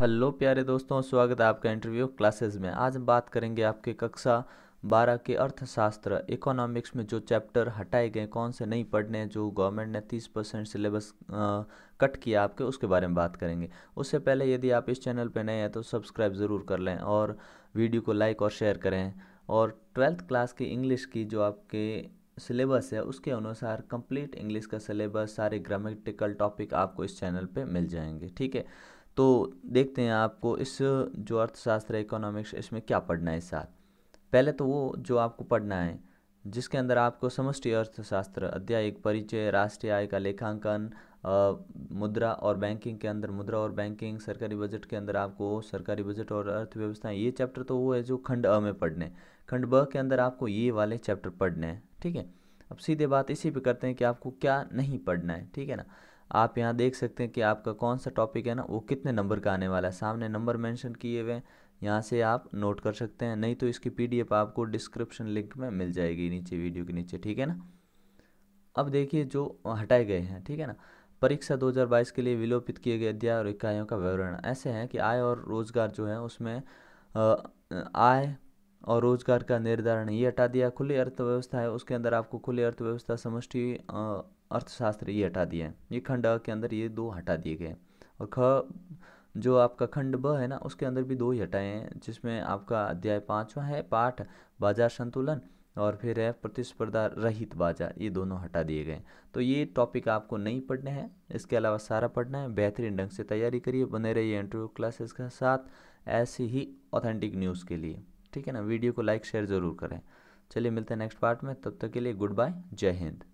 hello प्यारे दोस्तों स्वागत है आपका इंटरव्यू क्लासेस में आज हम बात करेंगे आपके कक्षा बारह के अर्थशास्त्र इकोनॉमिक्स में जो चैप्टर हटाए गए कौन से नहीं पढ़ने जो गवर्नमेंट ने तीस परसेंट सिलेबस कट किया आपके उसके बारे में बात करेंगे उससे पहले यदि आप इस चैनल पर नए हैं तो सब्सक्राइब ज़रूर कर लें और वीडियो को लाइक और शेयर करें और ट्वेल्थ क्लास की इंग्लिश की जो आपके सिलेबस है उसके अनुसार कंप्लीट इंग्लिश का सिलेबस सारे ग्रामेटिकल टॉपिक आपको इस चैनल पे मिल जाएंगे ठीक है तो देखते हैं आपको इस जो अर्थशास्त्र है इकोनॉमिक्स इसमें क्या पढ़ना है इस साल पहले तो वो जो आपको पढ़ना है जिसके अंदर आपको समष्टि अर्थशास्त्र अध्याय एक परिचय राष्ट्रीय आय का लेखांकन मुद्रा और बैंकिंग के अंदर मुद्रा और बैंकिंग सरकारी बजट के अंदर आपको सरकारी बजट और अर्थव्यवस्था ये चैप्टर तो वो है जो खंड अ में पढ़ने खंड ब के अंदर आपको ये वाले चैप्टर पढ़ने हैं ठीक है अब सीधे बात इसी पे करते हैं कि आपको क्या नहीं पढ़ना है ठीक है ना आप यहाँ देख सकते हैं कि आपका कौन सा टॉपिक है ना वो कितने नंबर का आने वाला है सामने नंबर मेंशन किए हुए यहाँ से आप नोट कर सकते हैं नहीं तो इसकी पीडीएफ आपको डिस्क्रिप्शन लिंक में मिल जाएगी नीचे वीडियो के नीचे ठीक है ना अब देखिए जो हटाए गए हैं ठीक है ना परीक्षा 2022 के लिए विलोपित किए गए अध्याय और इकाइयों का विवरण ऐसे हैं कि आय और रोजगार जो है उसमें आय और रोजगार का निर्धारण ये हटा दिया खुली अर्थव्यवस्था है उसके अंदर आपको खुली अर्थव्यवस्था समष्टि अर्थशास्त्र ये हटा दिया है ये खंड अ के अंदर ये दो हटा दिए गए और ख जो आपका खंड ब है ना उसके अंदर भी दो ही हटाए हैं जिसमें आपका अध्याय पाँचवा है पाठ बाजार संतुलन और फिर है प्रतिस्पर्धा रहित बाजार ये दोनों हटा दिए गए तो ये टॉपिक आपको नहीं पढ़ने हैं इसके अलावा सारा पढ़ना है बेहतरीन ढंग से तैयारी करिए बने रहिए इंटरव्यू क्लासेस के साथ ऐसी ही ऑथेंटिक न्यूज़ के लिए ठीक है ना वीडियो को लाइक शेयर ज़रूर करें चलिए मिलते हैं नेक्स्ट पार्ट में तब तक के लिए गुड बाय जय हिंद